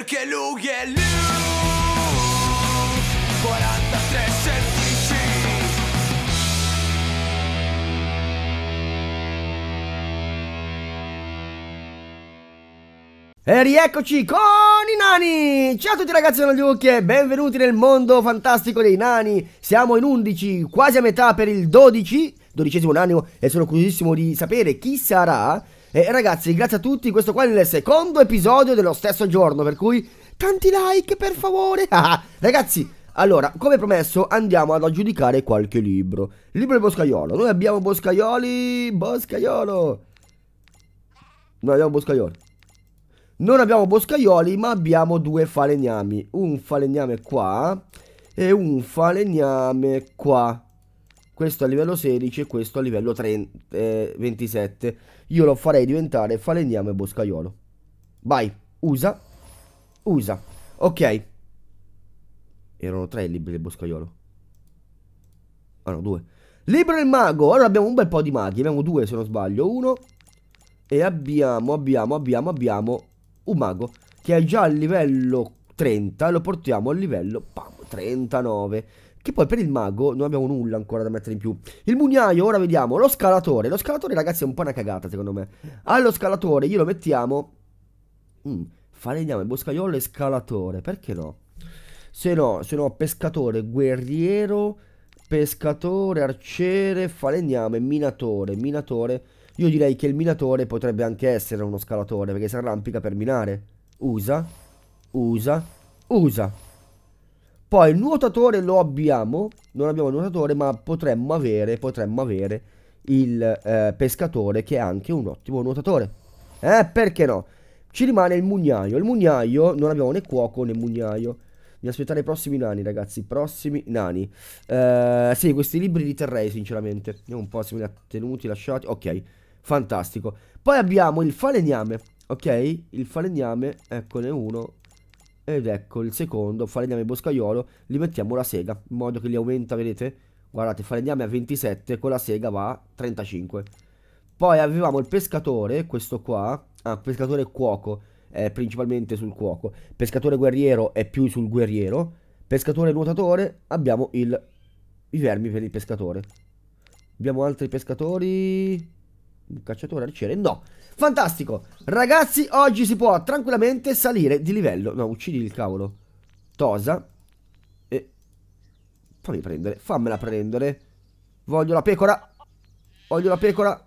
perché lui è lui 43 semplici E rieccoci con i nani! Ciao a tutti ragazzi, sono Luke e benvenuti nel mondo fantastico dei nani. Siamo in 11, quasi a metà per il 12, dodicesimo anno e sono curiosissimo di sapere chi sarà e ragazzi, grazie a tutti, questo qua è il secondo episodio dello stesso giorno, per cui tanti like per favore. ragazzi, allora, come promesso, andiamo ad aggiudicare qualche libro. Libro di Boscaiolo. Noi abbiamo Boscaioli, Boscaiolo. Non abbiamo Boscaioli. Non abbiamo Boscaioli, ma abbiamo due falegnami. Un falegname qua e un falegname qua. Questo a livello 16 e questo a livello 30, eh, 27 io lo farei diventare Falendiamo e Boscaiolo. Vai, usa, usa. Ok. Erano tre i libri del Boscaiolo. Ah no, due. Libro del mago. ora abbiamo un bel po' di maghi. Abbiamo due se non sbaglio. Uno. E abbiamo, abbiamo, abbiamo, abbiamo un mago che è già al livello 30. Lo portiamo al livello pam, 39. Che poi per il mago non abbiamo nulla ancora da mettere in più. Il mugnaio, ora vediamo. Lo scalatore. Lo scalatore, ragazzi, è un po' una cagata, secondo me. Allo scalatore glielo mettiamo... Mm, faleniamo boscaiolo e scalatore. Perché no? Se no, se no, pescatore, guerriero, pescatore, arciere, falegname, minatore, minatore. Io direi che il minatore potrebbe anche essere uno scalatore, perché si arrampica per minare. Usa, usa, usa. Poi il nuotatore lo abbiamo, non abbiamo il nuotatore, ma potremmo avere, potremmo avere il eh, pescatore che è anche un ottimo nuotatore. Eh, perché no? Ci rimane il mugnaio. Il mugnaio non abbiamo né cuoco né mugnaio. Mi aspettare i prossimi nani, ragazzi. I prossimi nani. Eh, sì, questi libri li terrei, sinceramente. Vediamo un po' se me li ha tenuti, lasciati. Ok, fantastico. Poi abbiamo il falegname. Ok, il falegname, eccone uno ed ecco il secondo, falegname e boscaiolo, li mettiamo la sega, in modo che li aumenta, vedete? Guardate, falegname a 27, con la sega va a 35. Poi avevamo il pescatore, questo qua, ah, pescatore cuoco, è principalmente sul cuoco, pescatore guerriero è più sul guerriero, pescatore nuotatore abbiamo il, i vermi per il pescatore. Abbiamo altri pescatori... Un cacciatore arciere? No, Fantastico. Ragazzi, oggi si può tranquillamente salire di livello. No, uccidi il cavolo. Tosa. E... Fammi prendere. Fammela prendere. Voglio la pecora. Voglio la pecora.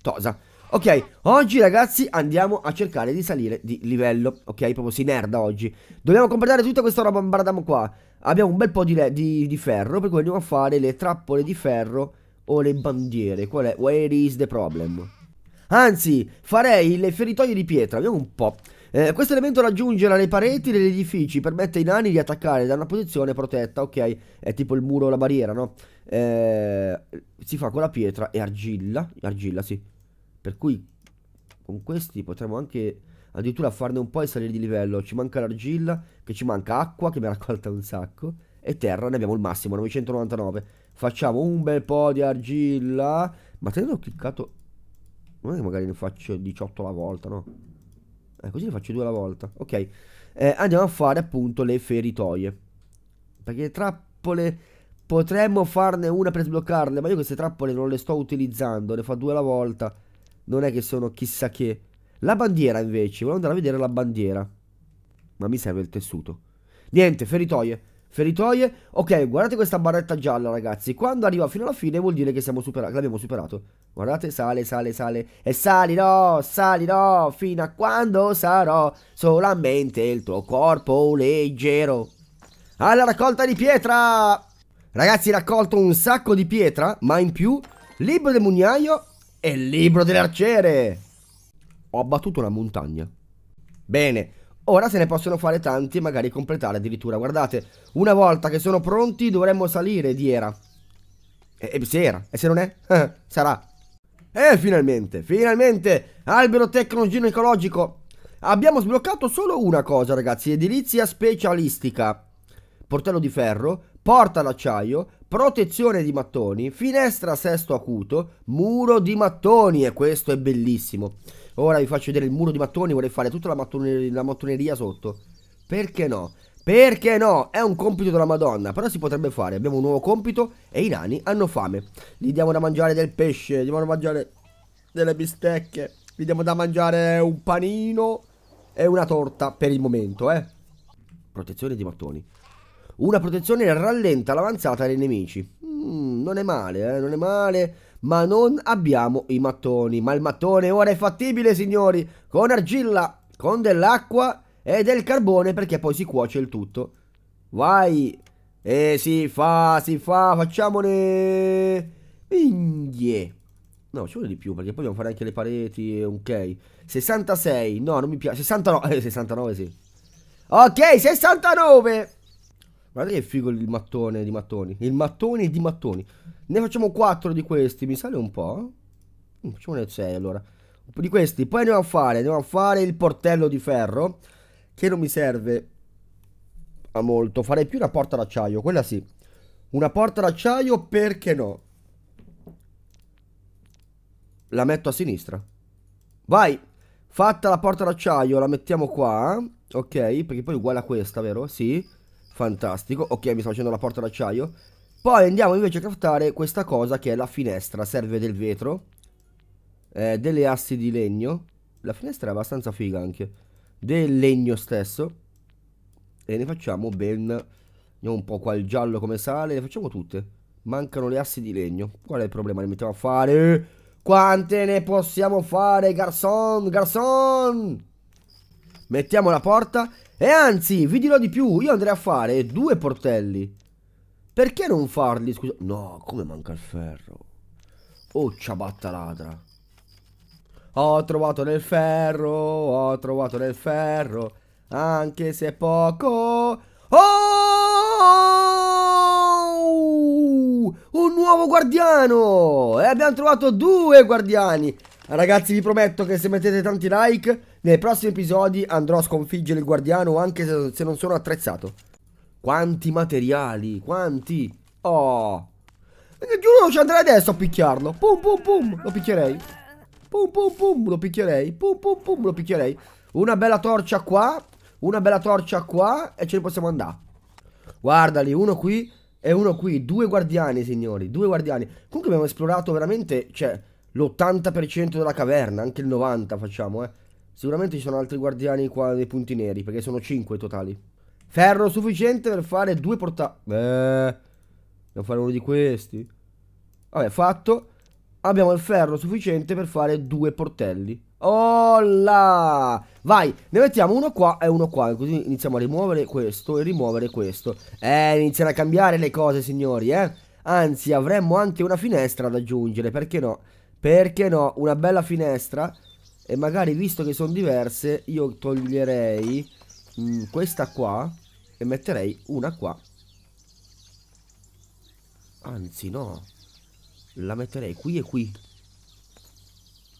Tosa. Ok, oggi ragazzi andiamo a cercare di salire di livello, ok? Proprio si nerda oggi. Dobbiamo completare tutta questa roba baradamo qua. Abbiamo un bel po' di, di, di, ferro, per cui andiamo a fare le trappole di ferro o le bandiere. Qual è? Where is the problem? Anzi, farei le feritoie di pietra, vediamo un po'. Eh, questo elemento raggiungerà le pareti degli edifici, permette ai nani di attaccare da una posizione protetta, ok? È tipo il muro o la barriera, no? Eh, si fa con la pietra e argilla, argilla sì. Per cui con questi potremmo anche addirittura farne un po' e salire di livello. Ci manca l'argilla, che ci manca acqua, che mi ha raccolta un sacco, e terra, ne abbiamo il massimo, 999. Facciamo un bel po' di argilla. Ma te ho cliccato non è che magari ne faccio 18 alla volta, no? Eh, così ne faccio due alla volta. Ok. Eh, andiamo a fare appunto le feritoie. Perché le trappole potremmo farne una per sbloccarle, ma io queste trappole non le sto utilizzando, le fa due alla volta. Non è che sono chissà che. La bandiera invece, volevo andare a vedere la bandiera. Ma mi serve il tessuto. Niente, feritoie. Feritoie. Ok, guardate questa barretta gialla, ragazzi. Quando arriva fino alla fine vuol dire che supera l'abbiamo superato. Guardate, sale, sale, sale. E salirò, salirò, fino a quando sarò solamente il tuo corpo leggero. Alla raccolta di pietra! Ragazzi, raccolto un sacco di pietra, ma in più, libro del mugnaio e libro dell'arciere. Ho abbattuto una montagna. Bene, Ora se ne possono fare tanti e magari completare addirittura. Guardate, una volta che sono pronti dovremmo salire di era. E, e se era, e se non è, sarà. E finalmente, finalmente, albero tecnologico ecologico. Abbiamo sbloccato solo una cosa ragazzi, edilizia specialistica. Portello di ferro, porta d'acciaio, protezione di mattoni, finestra sesto acuto, muro di mattoni e questo è bellissimo. Ora vi faccio vedere il muro di mattoni, vorrei fare tutta la, mattone la mattoneria sotto. Perché no? Perché no? È un compito della Madonna, però si potrebbe fare. Abbiamo un nuovo compito e i nani hanno fame. Gli diamo da mangiare del pesce, gli diamo da mangiare delle bistecche, gli diamo da mangiare un panino e una torta per il momento, eh. Protezione di mattoni. Una protezione rallenta l'avanzata dei nemici. Mm, non è male, eh, non è male. Ma non abbiamo i mattoni. Ma il mattone ora è fattibile, signori. Con argilla, con dell'acqua e del carbone perché poi si cuoce il tutto. Vai. E si fa, si fa, facciamone... Inghie. No, ci vuole di più perché poi dobbiamo fare anche le pareti, eh, ok. 66, no, non mi piace. 69, 69 sì. Ok, 69! Guardate che figo il mattone di mattoni. Il mattone di mattoni. Ne facciamo 4 di questi, mi sale un po'. Eh? Mm, facciamone 6 allora. Di questi. Poi andiamo a fare, andiamo a fare il portello di ferro. Che non mi serve a molto. Farei più una porta d'acciaio, quella sì. Una porta d'acciaio, perché no? La metto a sinistra. Vai! Fatta la porta d'acciaio, la mettiamo qua. Eh? Ok, perché poi è uguale a questa, vero? Sì. Fantastico. Ok, mi sto facendo la porta d'acciaio. Poi andiamo invece a craftare questa cosa che è la finestra. Serve del vetro. Eh, delle assi di legno. La finestra è abbastanza figa anche. Del legno stesso. E ne facciamo ben... Andiamo un po' qua il giallo come sale. Le facciamo tutte. Mancano le assi di legno. Qual è il problema? Le mettiamo a fare... Quante ne possiamo fare, garçon? Garçon! Mettiamo la porta. E anzi, vi dirò di più, io andrei a fare due portelli. Perché non farli? Scusa. No, come manca il ferro? Oh, ciabatta ladra. Ho trovato nel ferro, ho trovato nel ferro, anche se è poco. Oh! Un nuovo guardiano! E abbiamo trovato due guardiani. Ragazzi, vi prometto che se mettete tanti like nei prossimi episodi andrò a sconfiggere il guardiano anche se, se non sono attrezzato. Quanti materiali, quanti. Oh. Giuro ci andrei adesso a picchiarlo. Pum pum pum, lo picchierei. Pum pum pum, lo picchierei. Pum pum pum, lo picchierei. Una bella torcia qua, una bella torcia qua e ce ne possiamo andare. Guardali, uno qui e uno qui. Due guardiani, signori, due guardiani. Comunque abbiamo esplorato veramente, cioè, l'80% della caverna, anche il 90% facciamo, eh. Sicuramente ci sono altri guardiani qua dei punti neri, perché sono 5 totali. Ferro sufficiente per fare due porta... Beh, dobbiamo fare uno di questi. Vabbè, fatto. Abbiamo il ferro sufficiente per fare due portelli. Olla! Vai, ne mettiamo uno qua e uno qua, così iniziamo a rimuovere questo e rimuovere questo. Eh, iniziano a cambiare le cose, signori, eh? Anzi, avremmo anche una finestra da aggiungere, perché no? Perché no? Una bella finestra e magari visto che sono diverse io toglierei mh, mm, questa qua e metterei una qua anzi no la metterei qui e qui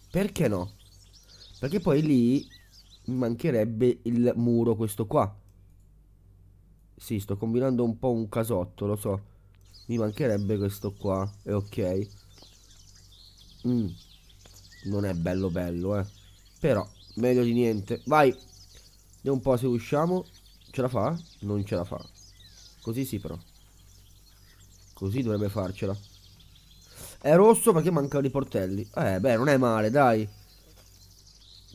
perché no? perché poi lì mancherebbe il muro questo qua sì sto combinando un po' un casotto lo so mi mancherebbe questo qua E ok mm. non è bello bello eh però, meglio di niente. Vai. Vediamo un po' se usciamo. Ce la fa? Non ce la fa. Così sì però. Così dovrebbe farcela. È rosso perché mancano i portelli. Eh, beh, non è male, dai.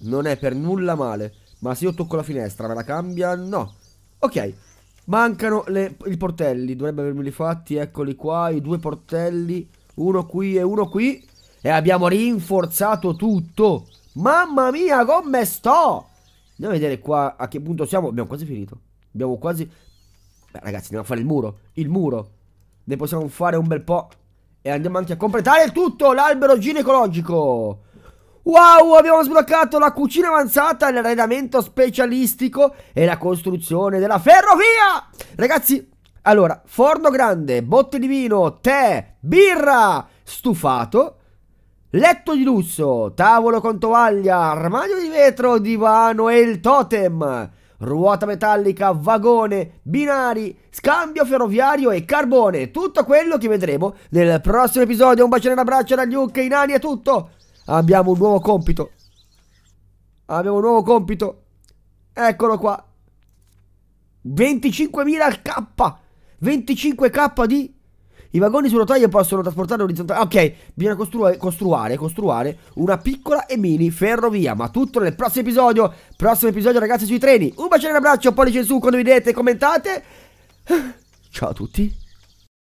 Non è per nulla male. Ma se io tocco la finestra, me la cambia? No. Ok. Mancano le, i portelli. Dovrebbe avermeli fatti. Eccoli qua. I due portelli. Uno qui e uno qui. E abbiamo rinforzato tutto. Mamma mia, come sto! Andiamo a vedere qua a che punto siamo. Abbiamo quasi finito. Abbiamo quasi... Beh, ragazzi, andiamo a fare il muro. Il muro. Ne possiamo fare un bel po'. E andiamo anche a completare tutto, l'albero ginecologico. Wow, abbiamo sbloccato la cucina avanzata, l'arredamento specialistico e la costruzione della ferrovia. Ragazzi, allora, forno grande, botte di vino, tè, birra, stufato Letto di lusso, tavolo con tovaglia, armadio di vetro, divano e il totem. Ruota metallica, vagone, binari, scambio ferroviario e carbone. Tutto quello che vedremo nel prossimo episodio. Un bacione e un abbraccio da Luke e Inani è tutto. Abbiamo un nuovo compito. Abbiamo un nuovo compito. Eccolo qua. 25.000 K. 25k di i vagoni su rotaie possono trasportare orizzontalmente. Ok, bisogna costruire, costruire, costruire una piccola e mini ferrovia. Ma tutto nel prossimo episodio. Prossimo episodio, ragazzi, sui treni. Un bacione, un abbraccio, pollice in su, condividete, commentate. Ciao a tutti.